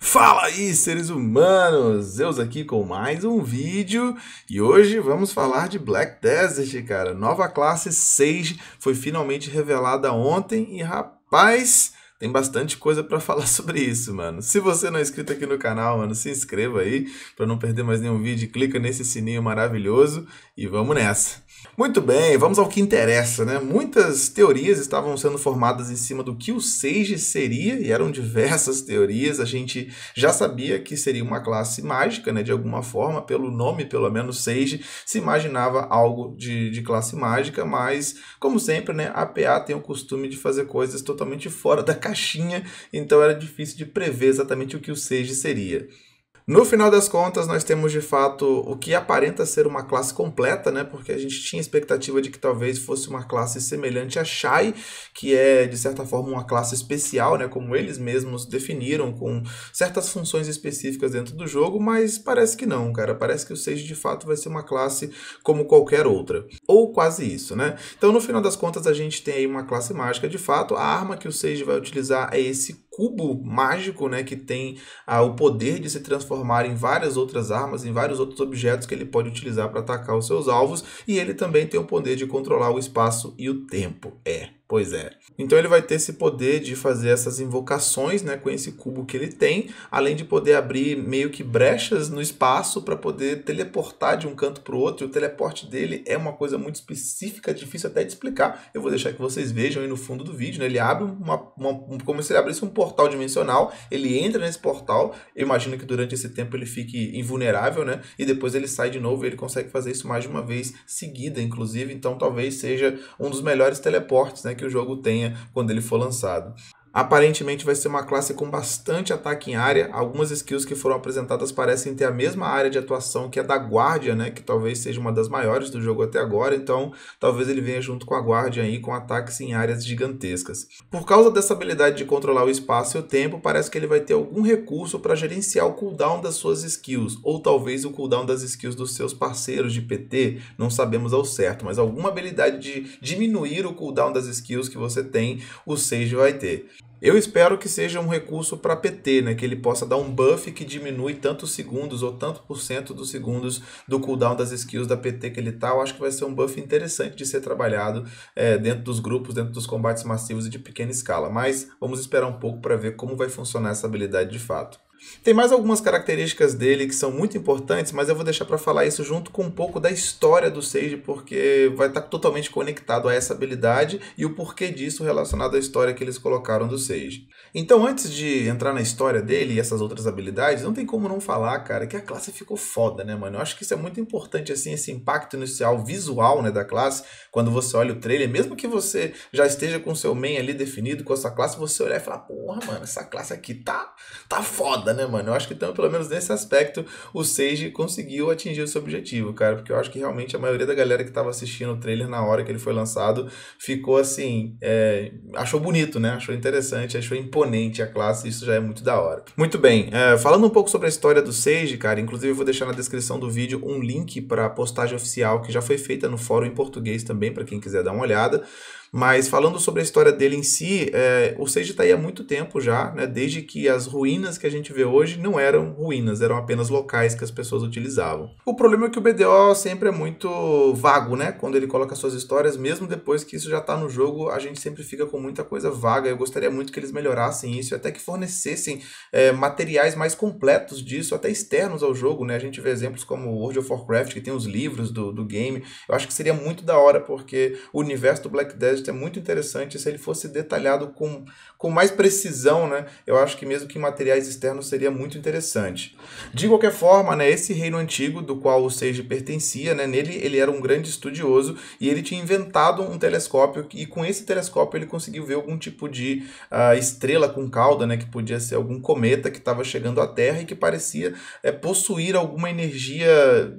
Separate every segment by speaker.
Speaker 1: Fala aí, seres humanos! Zeus aqui com mais um vídeo e hoje vamos falar de Black Desert, cara. Nova classe 6 foi finalmente revelada ontem e rapaz, tem bastante coisa para falar sobre isso, mano. Se você não é inscrito aqui no canal, mano, se inscreva aí para não perder mais nenhum vídeo, clica nesse sininho maravilhoso e vamos nessa. Muito bem, vamos ao que interessa, né? Muitas teorias estavam sendo formadas em cima do que o Sage seria, e eram diversas teorias. A gente já sabia que seria uma classe mágica, né? De alguma forma, pelo nome, pelo menos Sage, se imaginava algo de, de classe mágica, mas, como sempre, né? A PA tem o costume de fazer coisas totalmente fora da caixinha, então era difícil de prever exatamente o que o Sage seria. No final das contas, nós temos de fato o que aparenta ser uma classe completa, né? Porque a gente tinha expectativa de que talvez fosse uma classe semelhante a Shai, que é de certa forma uma classe especial, né? Como eles mesmos definiram, com certas funções específicas dentro do jogo, mas parece que não, cara. Parece que o Sage de fato vai ser uma classe como qualquer outra, ou quase isso, né? Então, no final das contas, a gente tem aí uma classe mágica de fato. A arma que o Sage vai utilizar é esse cubo mágico, né, que tem ah, o poder de se transformar em várias outras armas, em vários outros objetos que ele pode utilizar para atacar os seus alvos, e ele também tem o poder de controlar o espaço e o tempo. É Pois é. Então ele vai ter esse poder de fazer essas invocações, né, com esse cubo que ele tem, além de poder abrir meio que brechas no espaço para poder teleportar de um canto para o outro. E o teleporte dele é uma coisa muito específica, difícil até de explicar. Eu vou deixar que vocês vejam aí no fundo do vídeo, né? Ele abre uma, uma como se ele abrisse um portal dimensional, ele entra nesse portal. Eu imagino que durante esse tempo ele fique invulnerável, né? E depois ele sai de novo, e ele consegue fazer isso mais de uma vez seguida, inclusive. Então talvez seja um dos melhores teleportes, né? que o jogo tenha quando ele for lançado. Aparentemente vai ser uma classe com bastante ataque em área. Algumas skills que foram apresentadas parecem ter a mesma área de atuação que a da Guardia, né? Que talvez seja uma das maiores do jogo até agora. Então, talvez ele venha junto com a Guardia aí com ataques em áreas gigantescas. Por causa dessa habilidade de controlar o espaço e o tempo, parece que ele vai ter algum recurso para gerenciar o cooldown das suas skills, ou talvez o cooldown das skills dos seus parceiros de PT, não sabemos ao certo, mas alguma habilidade de diminuir o cooldown das skills que você tem, o Sage vai ter. Eu espero que seja um recurso para PT, né? Que ele possa dar um buff que diminui tantos segundos ou tanto por cento dos segundos do cooldown das skills da PT que ele tá. Eu acho que vai ser um buff interessante de ser trabalhado é, dentro dos grupos, dentro dos combates massivos e de pequena escala. Mas vamos esperar um pouco para ver como vai funcionar essa habilidade de fato. Tem mais algumas características dele que são muito importantes, mas eu vou deixar para falar isso junto com um pouco da história do Sage, porque vai estar tá totalmente conectado a essa habilidade e o porquê disso relacionado à história que eles colocaram do Sage. Então, antes de entrar na história dele e essas outras habilidades, não tem como não falar, cara, que a classe ficou foda, né, mano? Eu acho que isso é muito importante, assim, esse impacto inicial visual, né, da classe, quando você olha o trailer, mesmo que você já esteja com seu main ali definido, com a sua classe, você olhar e falar, porra, mano, essa classe aqui tá, tá foda, né, mano? Eu acho que então, pelo menos nesse aspecto, o Sage conseguiu atingir o seu objetivo, cara. Porque eu acho que realmente a maioria da galera que tava assistindo o trailer na hora que ele foi lançado ficou assim. É, achou bonito, né? Achou interessante, achou imponente a classe. Isso já é muito da hora. Muito bem. É, falando um pouco sobre a história do Sage, cara, inclusive eu vou deixar na descrição do vídeo um link para a postagem oficial que já foi feita no fórum em português também, para quem quiser dar uma olhada. Mas falando sobre a história dele em si, é, o Seiji está aí há muito tempo já, né, desde que as ruínas que a gente vê hoje não eram ruínas, eram apenas locais que as pessoas utilizavam. O problema é que o BDO sempre é muito vago, né? Quando ele coloca suas histórias, mesmo depois que isso já está no jogo, a gente sempre fica com muita coisa vaga. Eu gostaria muito que eles melhorassem isso, até que fornecessem é, materiais mais completos disso, até externos ao jogo, né? A gente vê exemplos como World of Warcraft, que tem os livros do, do game. Eu acho que seria muito da hora, porque o universo do Black Death texto é muito interessante. Se ele fosse detalhado com, com mais precisão, né, eu acho que mesmo que em materiais externos seria muito interessante. De qualquer forma, né, esse reino antigo do qual o Sage pertencia, né, nele ele era um grande estudioso e ele tinha inventado um telescópio e com esse telescópio ele conseguiu ver algum tipo de uh, estrela com cauda, né, que podia ser algum cometa que estava chegando à Terra e que parecia é, possuir alguma energia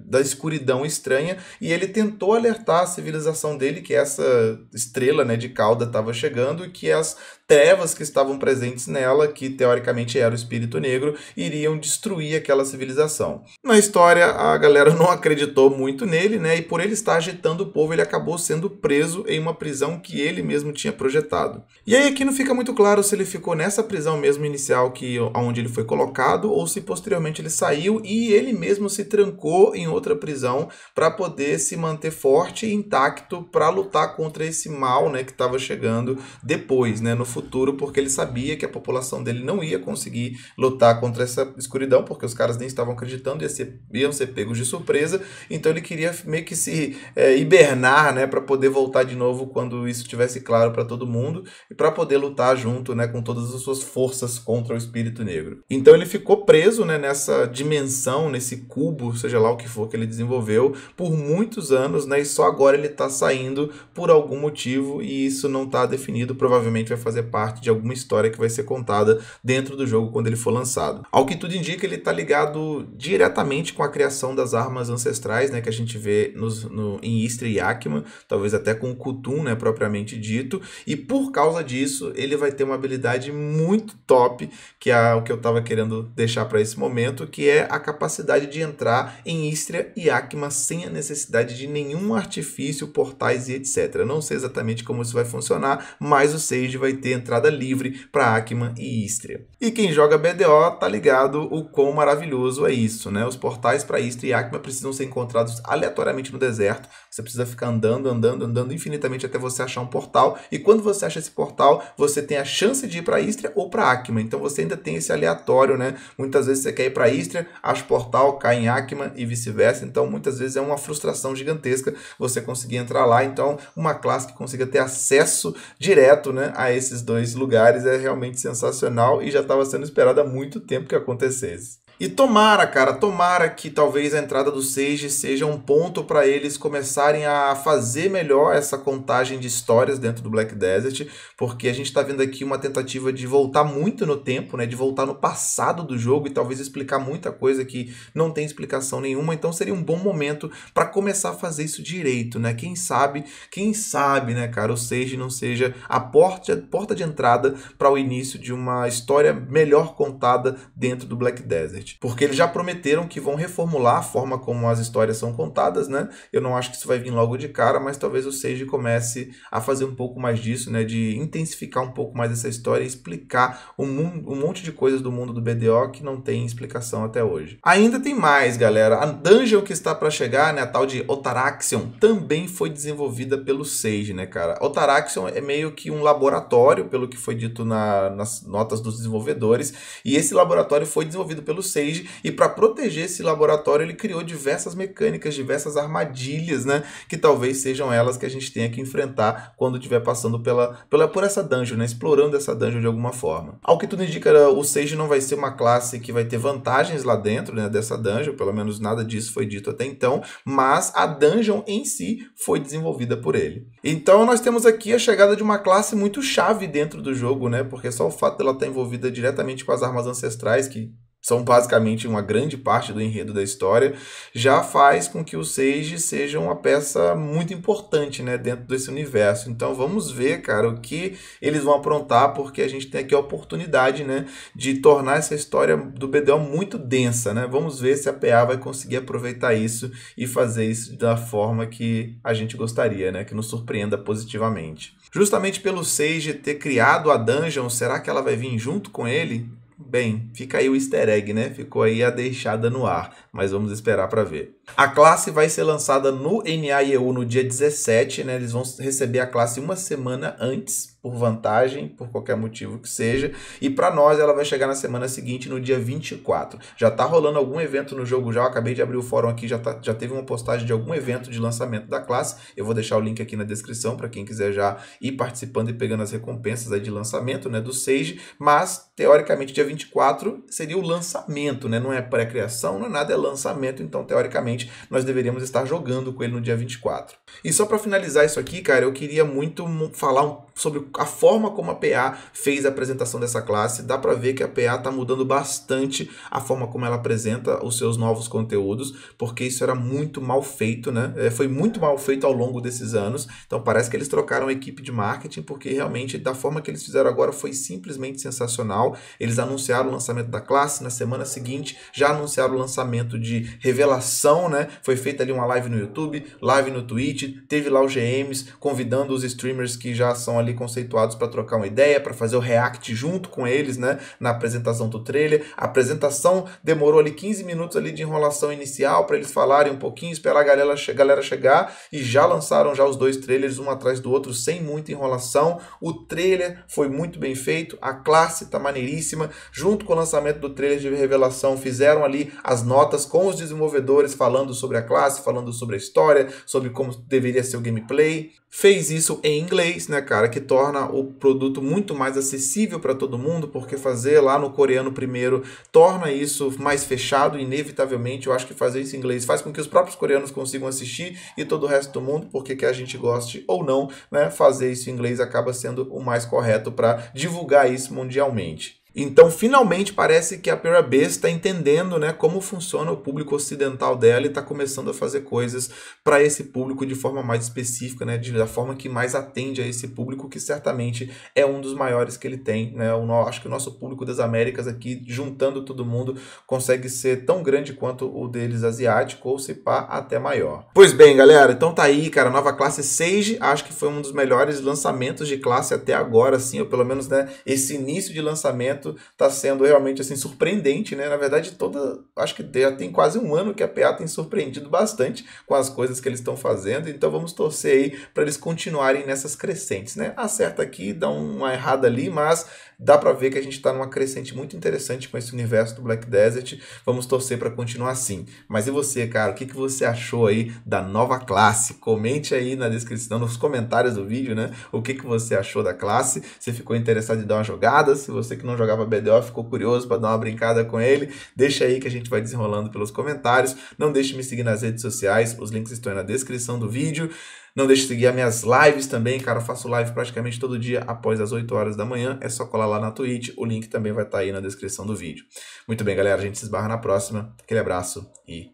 Speaker 1: da escuridão estranha e ele tentou alertar a civilização dele que é essa estrela estrela né, de cauda estava chegando e que as trevas que estavam presentes nela, que teoricamente era o espírito negro, iriam destruir aquela civilização. Na história, a galera não acreditou muito nele, né? E por ele estar agitando o povo, ele acabou sendo preso em uma prisão que ele mesmo tinha projetado. E aí aqui não fica muito claro se ele ficou nessa prisão mesmo inicial que onde ele foi colocado ou se posteriormente ele saiu e ele mesmo se trancou em outra prisão para poder se manter forte e intacto para lutar contra esse mal né, que estava chegando depois, né, no futuro, porque ele sabia que a população dele não ia conseguir lutar contra essa escuridão, porque os caras nem estavam acreditando, ia ser, iam ser pegos de surpresa, então ele queria meio que se é, hibernar, né, para poder voltar de novo quando isso estivesse claro para todo mundo e para poder lutar junto, né, com todas as suas forças contra o espírito negro. Então ele ficou preso, né, nessa dimensão, nesse cubo, seja lá o que for que ele desenvolveu por muitos anos, né, e só agora ele está saindo por algum motivo e isso não está definido, provavelmente vai fazer parte de alguma história que vai ser contada dentro do jogo quando ele for lançado. Ao que tudo indica, ele está ligado diretamente com a criação das armas ancestrais, né, que a gente vê nos, no, em Istria e Akima talvez até com o Kutum, né, propriamente dito, e por causa disso, ele vai ter uma habilidade muito top, que é o que eu estava querendo deixar para esse momento, que é a capacidade de entrar em Istria e Akima sem a necessidade de nenhum artifício, portais e etc. Eu não sei exatamente exatamente como isso vai funcionar, mas o Sage vai ter entrada livre para Ackman e Istria. E quem joga BDO tá ligado o quão maravilhoso é isso, né? Os portais para Istria e Ackman precisam ser encontrados aleatoriamente no deserto. Você precisa ficar andando, andando, andando infinitamente até você achar um portal. E quando você acha esse portal, você tem a chance de ir para Istria ou para Ackman. Então você ainda tem esse aleatório, né? Muitas vezes você quer ir para Istria, acha o portal, cai em Ackman e vice-versa. Então muitas vezes é uma frustração gigantesca você conseguir entrar lá. Então uma classe que consiga consiga ter acesso direto né, a esses dois lugares é realmente sensacional e já estava sendo esperado há muito tempo que acontecesse. E tomara, cara, tomara que talvez a entrada do Sage seja um ponto para eles começarem a fazer melhor essa contagem de histórias dentro do Black Desert, porque a gente está vendo aqui uma tentativa de voltar muito no tempo, né, de voltar no passado do jogo e talvez explicar muita coisa que não tem explicação nenhuma, então seria um bom momento para começar a fazer isso direito, né? Quem sabe, quem sabe, né, cara, o Sage não seja a porta, a porta de entrada para o início de uma história melhor contada dentro do Black Desert porque eles já prometeram que vão reformular a forma como as histórias são contadas, né? Eu não acho que isso vai vir logo de cara, mas talvez o Sage comece a fazer um pouco mais disso, né? De intensificar um pouco mais essa história e explicar um, um monte de coisas do mundo do BDO que não tem explicação até hoje. Ainda tem mais, galera. A dungeon que está para chegar, né? A tal de Otaraxion, também foi desenvolvida pelo Sage, né, cara? Otaraxion é meio que um laboratório, pelo que foi dito na, nas notas dos desenvolvedores, e esse laboratório foi desenvolvido pelo Sage e para proteger esse laboratório ele criou diversas mecânicas, diversas armadilhas, né? Que talvez sejam elas que a gente tenha que enfrentar quando estiver passando pela, pela por essa dungeon, né? Explorando essa dungeon de alguma forma. Ao que tudo indica, o Sage não vai ser uma classe que vai ter vantagens lá dentro, né? Dessa dungeon, pelo menos nada disso foi dito até então, mas a dungeon em si foi desenvolvida por ele. Então nós temos aqui a chegada de uma classe muito chave dentro do jogo, né? Porque só o fato dela estar tá envolvida diretamente com as armas ancestrais, que são basicamente uma grande parte do enredo da história, já faz com que o Sage seja uma peça muito importante né, dentro desse universo. Então vamos ver, cara, o que eles vão aprontar, porque a gente tem aqui a oportunidade né, de tornar essa história do BDL muito densa. Né? Vamos ver se a PA vai conseguir aproveitar isso e fazer isso da forma que a gente gostaria, né? que nos surpreenda positivamente. Justamente pelo Sage ter criado a dungeon, será que ela vai vir junto com ele? Bem, fica aí o easter egg, né? Ficou aí a deixada no ar, mas vamos esperar para ver. A classe vai ser lançada no NAIEU no dia 17, né? Eles vão receber a classe uma semana antes, por vantagem, por qualquer motivo que seja. E para nós ela vai chegar na semana seguinte, no dia 24. Já tá rolando algum evento no jogo já, eu acabei de abrir o fórum aqui, já, tá, já teve uma postagem de algum evento de lançamento da classe. Eu vou deixar o link aqui na descrição para quem quiser já ir participando e pegando as recompensas aí de lançamento, né, do Sage, mas teoricamente dia 24 seria o lançamento, né? Não é pré-criação, não é nada, é lançamento, então teoricamente teoricamente nós deveríamos estar jogando com ele no dia 24. E só para finalizar isso aqui, cara, eu queria muito falar sobre a forma como a PA fez a apresentação dessa classe. Dá para ver que a PA está mudando bastante a forma como ela apresenta os seus novos conteúdos, porque isso era muito mal feito, né? É, foi muito mal feito ao longo desses anos. Então parece que eles trocaram a equipe de marketing, porque realmente da forma que eles fizeram agora foi simplesmente sensacional. Eles anunciaram o lançamento da classe, na semana seguinte já anunciaram o lançamento de revelação né? Foi feita ali uma live no YouTube, live no Twitch, teve lá os GMs convidando os streamers que já são ali conceituados para trocar uma ideia, para fazer o react junto com eles, né? Na apresentação do trailer. A apresentação demorou ali 15 minutos ali de enrolação inicial para eles falarem um pouquinho, esperar a galera, che galera chegar e já lançaram já os dois trailers um atrás do outro sem muita enrolação. O trailer foi muito bem feito, a classe tá maneiríssima. Junto com o lançamento do trailer de revelação, fizeram ali as notas com os desenvolvedores falando falando sobre a classe, falando sobre a história, sobre como deveria ser o gameplay. Fez isso em inglês, né, cara, que torna o produto muito mais acessível para todo mundo, porque fazer lá no coreano primeiro torna isso mais fechado, inevitavelmente. Eu acho que fazer isso em inglês faz com que os próprios coreanos consigam assistir e todo o resto do mundo, porque quer a gente goste ou não, né, fazer isso em inglês acaba sendo o mais correto para divulgar isso mundialmente. Então, finalmente, parece que a Pera Base está entendendo né, como funciona o público ocidental dela e está começando a fazer coisas para esse público de forma mais específica, né, de, da forma que mais atende a esse público, que certamente é um dos maiores que ele tem. Né, o, acho que o nosso público das Américas aqui, juntando todo mundo, consegue ser tão grande quanto o deles asiático, ou se pá, até maior. Pois bem, galera, então tá aí, cara, nova classe Sage, acho que foi um dos melhores lançamentos de classe até agora, assim, ou pelo menos né, esse início de lançamento tá sendo realmente assim surpreendente, né? Na verdade, toda, acho que já tem quase um ano que a PA tem surpreendido bastante com as coisas que eles estão fazendo, então vamos torcer aí para eles continuarem nessas crescentes, né? Acerta aqui, dá uma errada ali, mas dá para ver que a gente está numa crescente muito interessante com esse universo do Black Desert. Vamos torcer para continuar assim. Mas e você, cara? O que, que você achou aí da nova classe? Comente aí na descrição, nos comentários do vídeo, né? O que, que você achou da classe? Você ficou interessado em dar uma jogada? Se você que não jogava jogava BDO, ficou curioso para dar uma brincada com ele, deixa aí que a gente vai desenrolando pelos comentários. Não deixe de me seguir nas redes sociais, os links estão aí na descrição do vídeo. Não deixe de seguir as minhas lives também, cara. Eu faço live praticamente todo dia após as 8 horas da manhã. É só colar lá na Twitch. O link também vai estar tá aí na descrição do vídeo. Muito bem, galera. A gente se esbarra na próxima. Aquele abraço e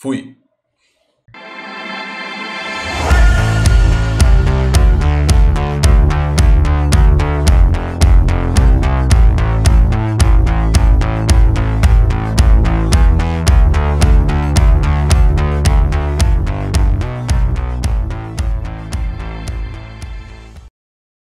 Speaker 1: fui!